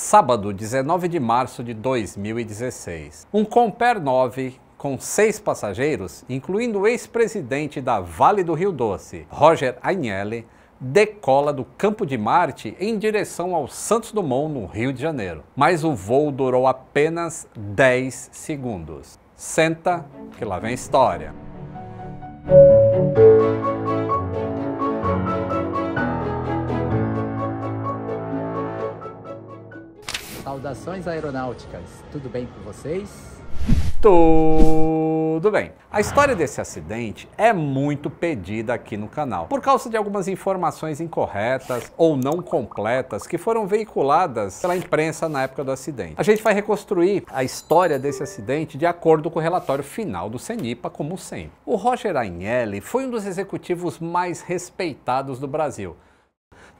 Sábado, 19 de março de 2016. Um Compare 9 com seis passageiros, incluindo o ex-presidente da Vale do Rio Doce, Roger Agnelli, decola do Campo de Marte em direção ao Santos Dumont, no Rio de Janeiro. Mas o voo durou apenas 10 segundos. Senta, que lá vem história. Saudações aeronáuticas, tudo bem com vocês? Tudo bem. A história desse acidente é muito pedida aqui no canal, por causa de algumas informações incorretas ou não completas que foram veiculadas pela imprensa na época do acidente. A gente vai reconstruir a história desse acidente de acordo com o relatório final do CENIPA, como sempre. O Roger Agnelli foi um dos executivos mais respeitados do Brasil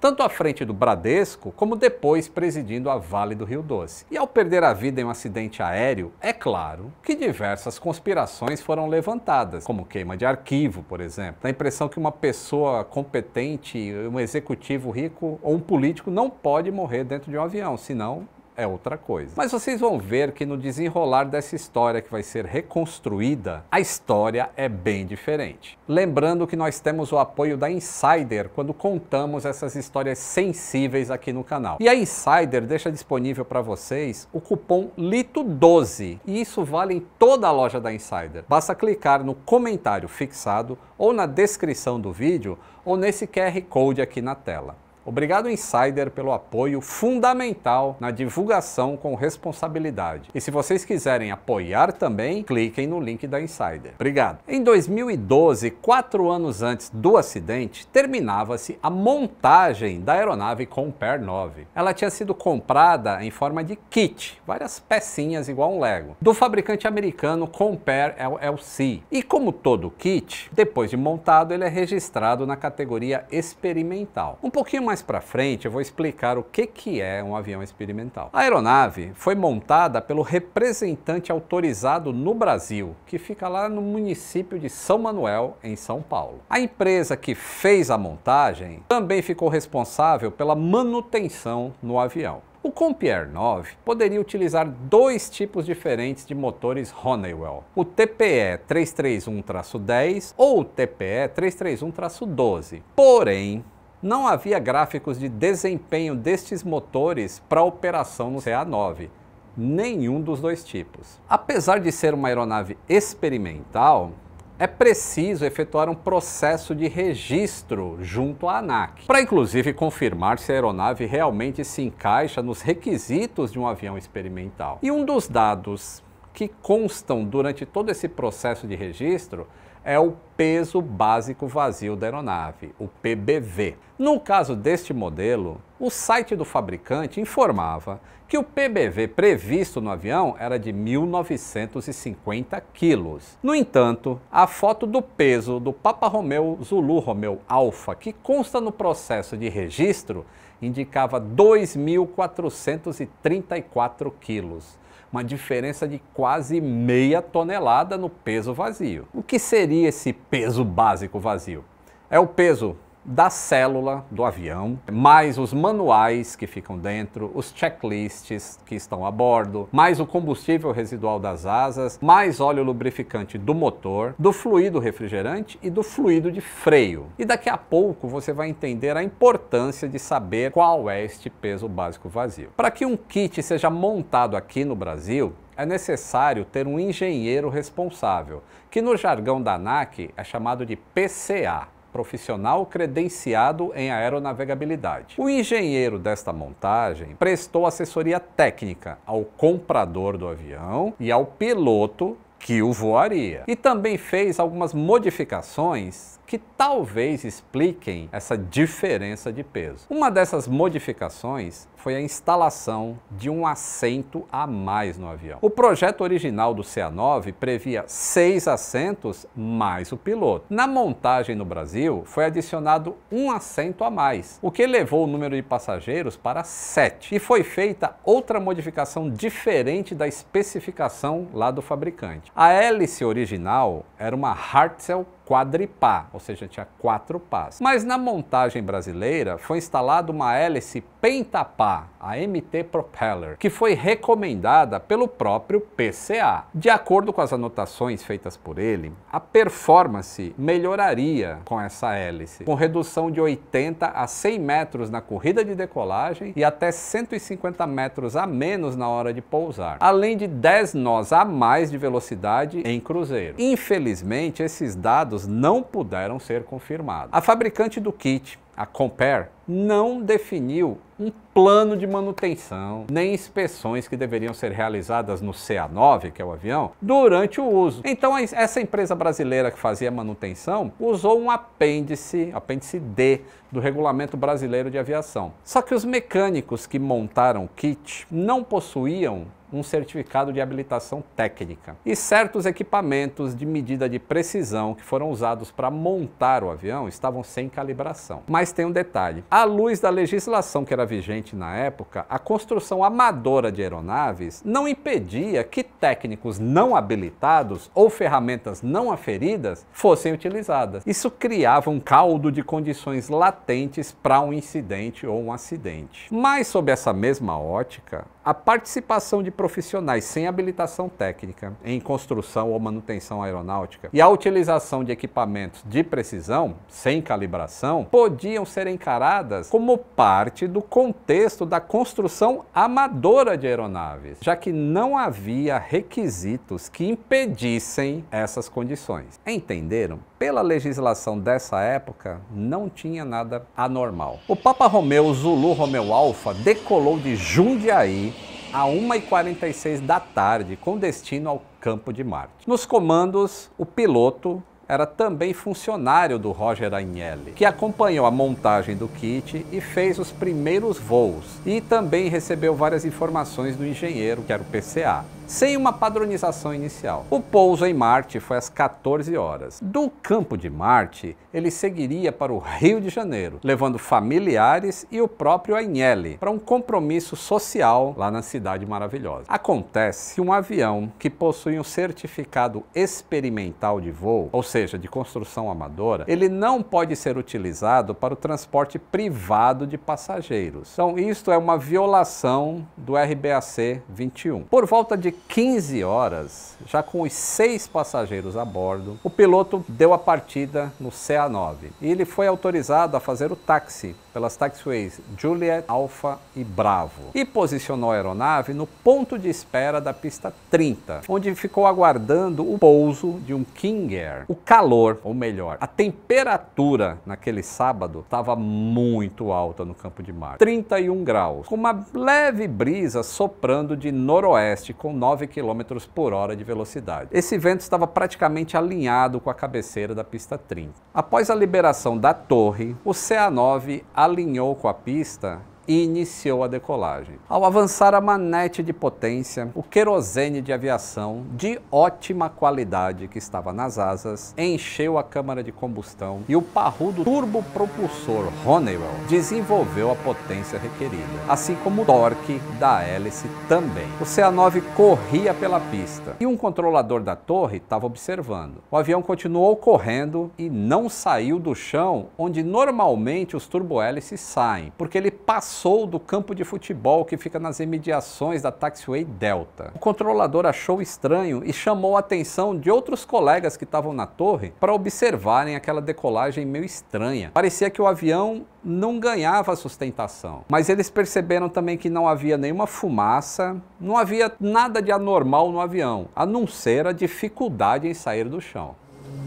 tanto à frente do Bradesco como depois presidindo a Vale do Rio Doce. E ao perder a vida em um acidente aéreo, é claro que diversas conspirações foram levantadas, como queima de arquivo, por exemplo. Dá a impressão que uma pessoa competente, um executivo rico ou um político não pode morrer dentro de um avião, senão é outra coisa. Mas vocês vão ver que no desenrolar dessa história que vai ser reconstruída, a história é bem diferente. Lembrando que nós temos o apoio da Insider quando contamos essas histórias sensíveis aqui no canal. E a Insider deixa disponível para vocês o cupom LITO12 e isso vale em toda a loja da Insider. Basta clicar no comentário fixado ou na descrição do vídeo ou nesse QR Code aqui na tela. Obrigado, Insider, pelo apoio fundamental na divulgação com responsabilidade. E se vocês quiserem apoiar também, cliquem no link da Insider. Obrigado. Em 2012, quatro anos antes do acidente, terminava-se a montagem da aeronave Compare 9. Ela tinha sido comprada em forma de kit, várias pecinhas igual um Lego, do fabricante americano Compare LLC. E como todo kit, depois de montado, ele é registrado na categoria experimental. Um pouquinho mais mais para frente eu vou explicar o que, que é um avião experimental. A aeronave foi montada pelo representante autorizado no Brasil, que fica lá no município de São Manuel, em São Paulo. A empresa que fez a montagem também ficou responsável pela manutenção no avião. O Compier 9 poderia utilizar dois tipos diferentes de motores Honeywell, o TPE 331-10 ou o TPE 331-12. Porém, não havia gráficos de desempenho destes motores para operação no CA9, nenhum dos dois tipos. Apesar de ser uma aeronave experimental, é preciso efetuar um processo de registro junto à ANAC, para inclusive confirmar se a aeronave realmente se encaixa nos requisitos de um avião experimental. E um dos dados que constam durante todo esse processo de registro é o peso básico vazio da aeronave, o PBV. No caso deste modelo, o site do fabricante informava que o PBV previsto no avião era de 1950 quilos. No entanto, a foto do peso do Papa Romeu Zulu Romeo Alfa, que consta no processo de registro, indicava 2.434 quilos uma diferença de quase meia tonelada no peso vazio. O que seria esse peso básico vazio? É o peso da célula do avião, mais os manuais que ficam dentro, os checklists que estão a bordo, mais o combustível residual das asas, mais óleo lubrificante do motor, do fluido refrigerante e do fluido de freio. E daqui a pouco você vai entender a importância de saber qual é este peso básico vazio. Para que um kit seja montado aqui no Brasil, é necessário ter um engenheiro responsável, que no jargão da ANAC é chamado de PCA, profissional credenciado em aeronavegabilidade. O engenheiro desta montagem prestou assessoria técnica ao comprador do avião e ao piloto que o voaria. E também fez algumas modificações que talvez expliquem essa diferença de peso. Uma dessas modificações foi a instalação de um assento a mais no avião. O projeto original do CA9 previa seis assentos mais o piloto. Na montagem no Brasil, foi adicionado um assento a mais, o que levou o número de passageiros para sete. E foi feita outra modificação diferente da especificação lá do fabricante. A hélice original era uma Hartzell quadripá, ou seja, tinha quatro pás. Mas na montagem brasileira foi instalada uma hélice Pentapá, a MT Propeller, que foi recomendada pelo próprio PCA. De acordo com as anotações feitas por ele, a performance melhoraria com essa hélice, com redução de 80 a 100 metros na corrida de decolagem e até 150 metros a menos na hora de pousar, além de 10 nós a mais de velocidade em cruzeiro. Infelizmente, esses dados não puderam ser confirmados. A fabricante do kit a Compare, não definiu um plano de manutenção, nem inspeções que deveriam ser realizadas no CA9, que é o avião, durante o uso. Então, essa empresa brasileira que fazia manutenção usou um apêndice, apêndice D, do Regulamento Brasileiro de Aviação. Só que os mecânicos que montaram o kit não possuíam um certificado de habilitação técnica. E certos equipamentos de medida de precisão que foram usados para montar o avião estavam sem calibração. Mas tem um detalhe: à luz da legislação que era vigente na época, a construção amadora de aeronaves não impedia que técnicos não habilitados ou ferramentas não aferidas fossem utilizadas. Isso criava um caldo de condições latentes para um incidente ou um acidente. Mas sob essa mesma ótica, a participação de profissionais sem habilitação técnica em construção ou manutenção aeronáutica e a utilização de equipamentos de precisão, sem calibração, podiam ser encaradas como parte do contexto da construção amadora de aeronaves, já que não havia requisitos que impedissem essas condições. Entenderam? Pela legislação dessa época, não tinha nada anormal. O Papa Romeu Zulu Romeu Alfa decolou de Jundiaí a 1h46 da tarde, com destino ao Campo de Marte. Nos comandos, o piloto era também funcionário do Roger Agnelli, que acompanhou a montagem do kit e fez os primeiros voos. E também recebeu várias informações do engenheiro, que era o PCA sem uma padronização inicial. O pouso em Marte foi às 14 horas. Do campo de Marte, ele seguiria para o Rio de Janeiro, levando familiares e o próprio Agnelli para um compromisso social lá na cidade maravilhosa. Acontece que um avião que possui um certificado experimental de voo, ou seja, de construção amadora, ele não pode ser utilizado para o transporte privado de passageiros. Então, isto é uma violação do RBAC 21. Por volta de 15 horas, já com os seis passageiros a bordo, o piloto deu a partida no CA9 e ele foi autorizado a fazer o táxi pelas taxiways Juliet, Alpha e Bravo e posicionou a aeronave no ponto de espera da pista 30, onde ficou aguardando o pouso de um King Air. O calor, ou melhor, a temperatura naquele sábado estava muito alta no campo de mar, 31 graus, com uma leve brisa soprando de noroeste com norte 9 km por hora de velocidade. Esse vento estava praticamente alinhado com a cabeceira da pista 30. Após a liberação da torre, o CA9 alinhou com a pista e iniciou a decolagem. Ao avançar a manete de potência, o querosene de aviação de ótima qualidade que estava nas asas encheu a câmara de combustão e o parrudo turbopropulsor Honeywell desenvolveu a potência requerida, assim como o torque da hélice também. O CA-9 corria pela pista e um controlador da torre estava observando. O avião continuou correndo e não saiu do chão onde normalmente os turbohélices saem, porque ele passou passou do campo de futebol que fica nas imediações da Taxiway Delta. O controlador achou estranho e chamou a atenção de outros colegas que estavam na torre para observarem aquela decolagem meio estranha. Parecia que o avião não ganhava sustentação, mas eles perceberam também que não havia nenhuma fumaça, não havia nada de anormal no avião, a não ser a dificuldade em sair do chão.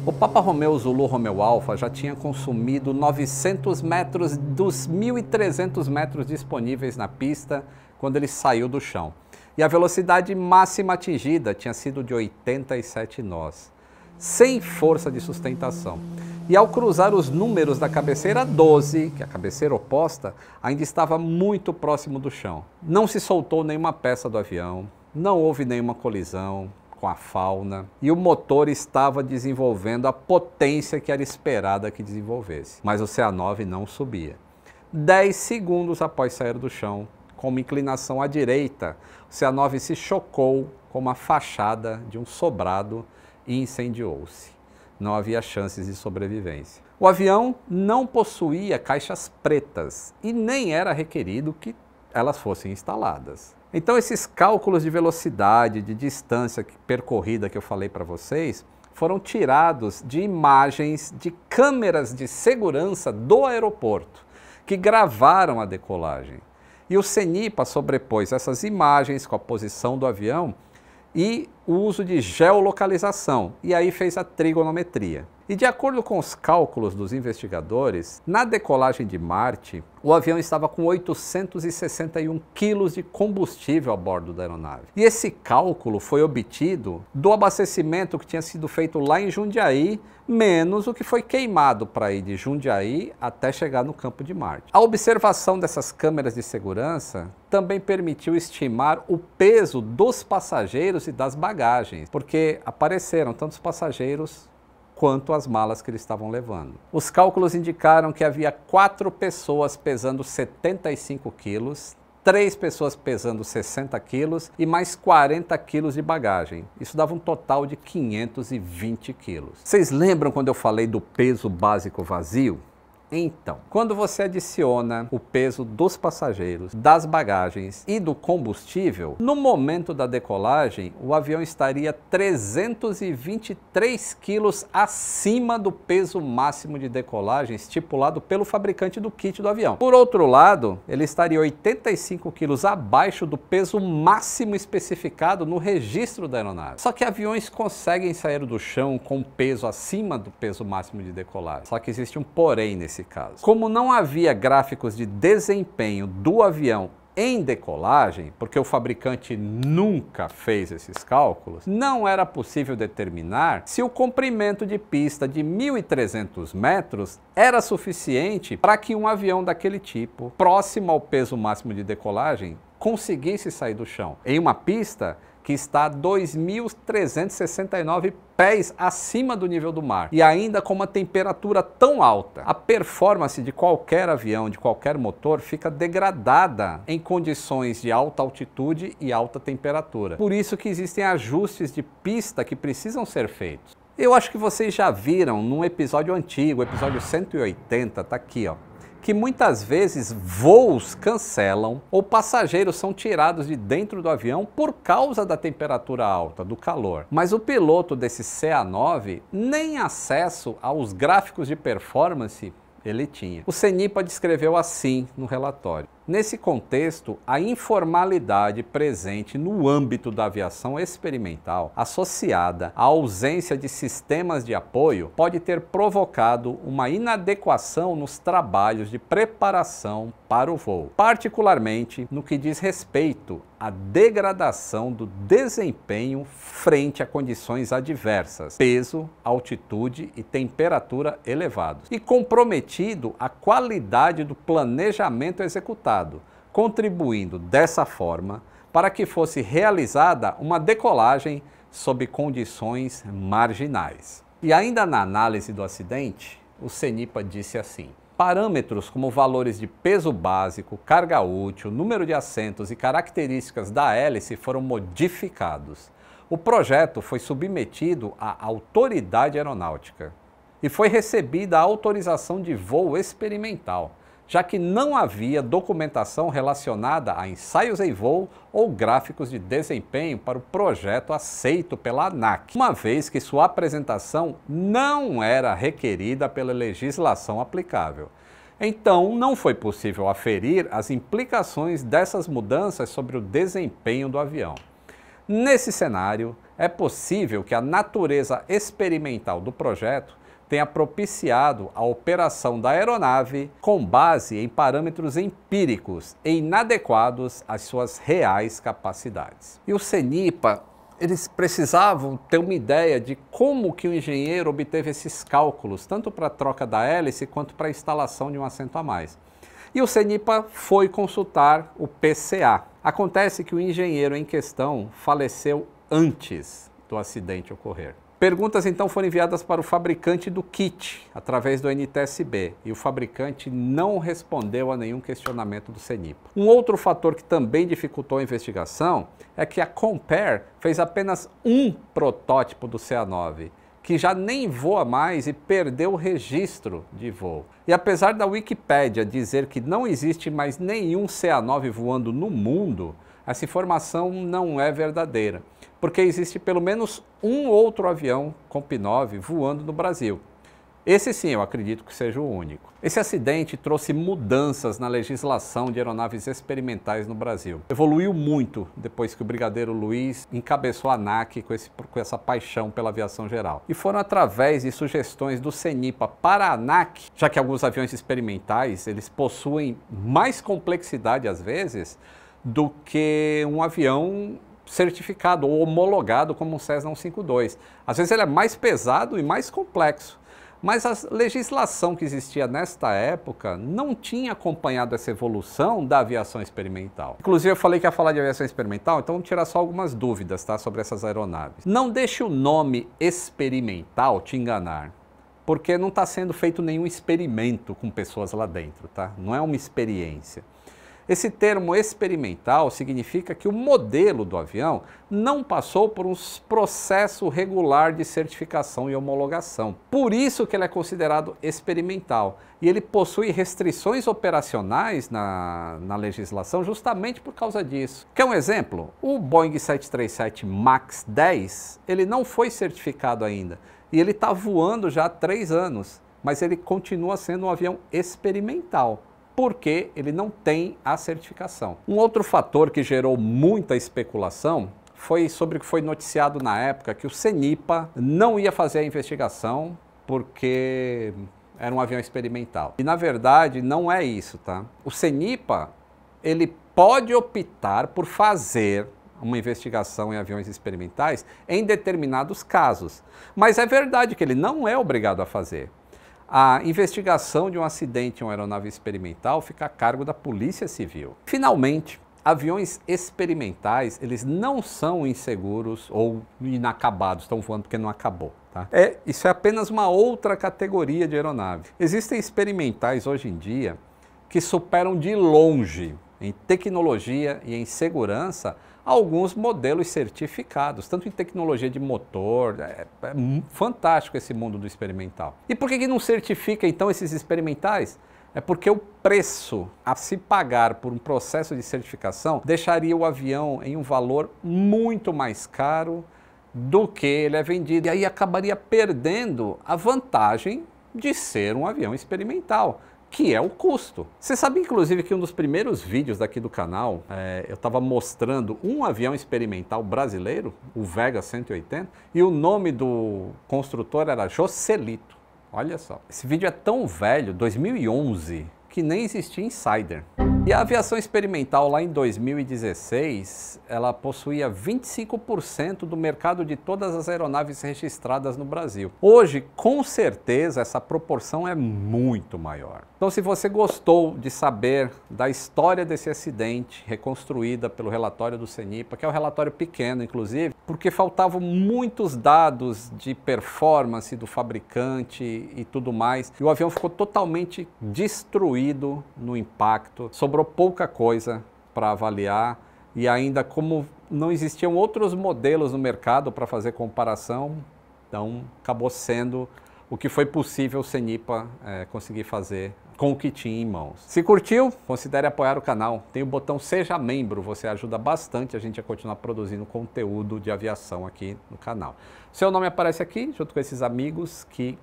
O Papa Romeu Zulu Romeu Alfa já tinha consumido 900 metros dos 1.300 metros disponíveis na pista quando ele saiu do chão. E a velocidade máxima atingida tinha sido de 87 nós, sem força de sustentação. E ao cruzar os números da cabeceira 12, que é a cabeceira oposta, ainda estava muito próximo do chão. Não se soltou nenhuma peça do avião, não houve nenhuma colisão, com a fauna, e o motor estava desenvolvendo a potência que era esperada que desenvolvesse, mas o CA9 não subia. 10 segundos após sair do chão, com uma inclinação à direita, o CA9 se chocou com uma fachada de um sobrado e incendiou-se. Não havia chances de sobrevivência. O avião não possuía caixas pretas e nem era requerido que elas fossem instaladas. Então, esses cálculos de velocidade, de distância percorrida que eu falei para vocês, foram tirados de imagens de câmeras de segurança do aeroporto, que gravaram a decolagem. E o CENIPA sobrepôs essas imagens com a posição do avião e o uso de geolocalização e aí fez a trigonometria. E de acordo com os cálculos dos investigadores, na decolagem de Marte, o avião estava com 861 quilos de combustível a bordo da aeronave. E esse cálculo foi obtido do abastecimento que tinha sido feito lá em Jundiaí, menos o que foi queimado para ir de Jundiaí até chegar no campo de Marte. A observação dessas câmeras de segurança também permitiu estimar o peso dos passageiros e das bagagens bagagens, porque apareceram tantos passageiros quanto as malas que eles estavam levando. Os cálculos indicaram que havia quatro pessoas pesando 75 quilos, três pessoas pesando 60 quilos e mais 40 quilos de bagagem. Isso dava um total de 520 quilos. Vocês lembram quando eu falei do peso básico vazio? Então, quando você adiciona o peso dos passageiros, das bagagens e do combustível, no momento da decolagem, o avião estaria 323 quilos acima do peso máximo de decolagem estipulado pelo fabricante do kit do avião. Por outro lado, ele estaria 85 quilos abaixo do peso máximo especificado no registro da aeronave. Só que aviões conseguem sair do chão com peso acima do peso máximo de decolagem. Só que existe um porém nesse nesse caso. Como não havia gráficos de desempenho do avião em decolagem, porque o fabricante nunca fez esses cálculos, não era possível determinar se o comprimento de pista de 1.300 metros era suficiente para que um avião daquele tipo, próximo ao peso máximo de decolagem, conseguisse sair do chão. Em uma pista que está a 2.369 pés acima do nível do mar e ainda com uma temperatura tão alta. A performance de qualquer avião, de qualquer motor, fica degradada em condições de alta altitude e alta temperatura. Por isso que existem ajustes de pista que precisam ser feitos. Eu acho que vocês já viram num episódio antigo, episódio 180, tá aqui, ó que muitas vezes voos cancelam ou passageiros são tirados de dentro do avião por causa da temperatura alta, do calor. Mas o piloto desse CA9 nem acesso aos gráficos de performance ele tinha. O CENIPA descreveu assim no relatório. Nesse contexto, a informalidade presente no âmbito da aviação experimental, associada à ausência de sistemas de apoio, pode ter provocado uma inadequação nos trabalhos de preparação para o voo, particularmente no que diz respeito à degradação do desempenho frente a condições adversas, peso, altitude e temperatura elevados, e comprometido a qualidade do planejamento executado Estado, contribuindo dessa forma para que fosse realizada uma decolagem sob condições marginais. E ainda na análise do acidente, o CENIPA disse assim: parâmetros como valores de peso básico, carga útil, número de assentos e características da hélice foram modificados. O projeto foi submetido à autoridade aeronáutica e foi recebida a autorização de voo experimental já que não havia documentação relacionada a ensaios em voo ou gráficos de desempenho para o projeto aceito pela ANAC, uma vez que sua apresentação não era requerida pela legislação aplicável. Então, não foi possível aferir as implicações dessas mudanças sobre o desempenho do avião. Nesse cenário, é possível que a natureza experimental do projeto tenha propiciado a operação da aeronave com base em parâmetros empíricos e inadequados às suas reais capacidades. E o CENIPA eles precisavam ter uma ideia de como que o engenheiro obteve esses cálculos, tanto para a troca da hélice quanto para a instalação de um assento a mais. E o CENIPA foi consultar o PCA. Acontece que o engenheiro em questão faleceu antes do acidente ocorrer. Perguntas então foram enviadas para o fabricante do kit através do NTSB e o fabricante não respondeu a nenhum questionamento do CENIPA. Um outro fator que também dificultou a investigação é que a Compare fez apenas um protótipo do CA9 que já nem voa mais e perdeu o registro de voo. E apesar da Wikipédia dizer que não existe mais nenhum CA9 voando no mundo, essa informação não é verdadeira, porque existe pelo menos um outro avião Comp-9 voando no Brasil. Esse sim, eu acredito que seja o único. Esse acidente trouxe mudanças na legislação de aeronaves experimentais no Brasil. Evoluiu muito depois que o Brigadeiro Luiz encabeçou a ANAC com, esse, com essa paixão pela aviação geral. E foram através de sugestões do CENIPA para a ANAC, já que alguns aviões experimentais eles possuem mais complexidade às vezes, do que um avião certificado ou homologado como um Cessna 152. Às vezes ele é mais pesado e mais complexo. Mas a legislação que existia nesta época não tinha acompanhado essa evolução da aviação experimental. Inclusive, eu falei que ia falar de aviação experimental, então vou tirar só algumas dúvidas tá, sobre essas aeronaves. Não deixe o nome experimental te enganar, porque não está sendo feito nenhum experimento com pessoas lá dentro, tá? Não é uma experiência. Esse termo experimental significa que o modelo do avião não passou por um processo regular de certificação e homologação. Por isso que ele é considerado experimental. E ele possui restrições operacionais na, na legislação justamente por causa disso. Quer um exemplo? O Boeing 737 MAX 10, ele não foi certificado ainda. E ele está voando já há três anos, mas ele continua sendo um avião experimental porque ele não tem a certificação. Um outro fator que gerou muita especulação foi sobre o que foi noticiado na época que o CENIPA não ia fazer a investigação porque era um avião experimental. E na verdade não é isso, tá? O CENIPA ele pode optar por fazer uma investigação em aviões experimentais em determinados casos, mas é verdade que ele não é obrigado a fazer a investigação de um acidente em uma aeronave experimental fica a cargo da Polícia Civil. Finalmente, aviões experimentais, eles não são inseguros ou inacabados, estão voando porque não acabou. Tá? É, isso é apenas uma outra categoria de aeronave. Existem experimentais hoje em dia que superam de longe em tecnologia e em segurança alguns modelos certificados, tanto em tecnologia de motor, é, é fantástico esse mundo do experimental. E por que, que não certifica então esses experimentais? É porque o preço a se pagar por um processo de certificação deixaria o avião em um valor muito mais caro do que ele é vendido. E aí acabaria perdendo a vantagem de ser um avião experimental que é o custo. Você sabe inclusive, que um dos primeiros vídeos aqui do canal, é, eu estava mostrando um avião experimental brasileiro, o Vega 180, e o nome do construtor era Joselito. Olha só, esse vídeo é tão velho, 2011, que nem existia Insider. E a aviação experimental lá em 2016, ela possuía 25% do mercado de todas as aeronaves registradas no Brasil. Hoje, com certeza, essa proporção é muito maior. Então, se você gostou de saber da história desse acidente, reconstruída pelo relatório do CENIPA, que é um relatório pequeno, inclusive, porque faltavam muitos dados de performance do fabricante e tudo mais, e o avião ficou totalmente destruído no impacto, sobrou pouca coisa para avaliar e ainda como não existiam outros modelos no mercado para fazer comparação, então acabou sendo o que foi possível o Senipa é, eh, conseguir fazer com o que tinha em mãos. Se curtiu, considere apoiar o canal. Tem o botão Seja Membro, você ajuda bastante a gente a continuar produzindo conteúdo de aviação aqui no canal. Seu nome aparece aqui, junto com esses amigos que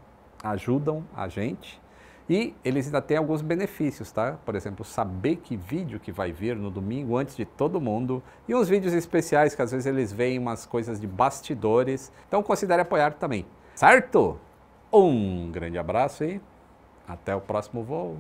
ajudam a gente. E eles ainda têm alguns benefícios, tá? Por exemplo, saber que vídeo que vai vir no domingo antes de todo mundo e uns vídeos especiais que às vezes eles veem umas coisas de bastidores. Então considere apoiar também, certo? Um grande abraço e até o próximo voo.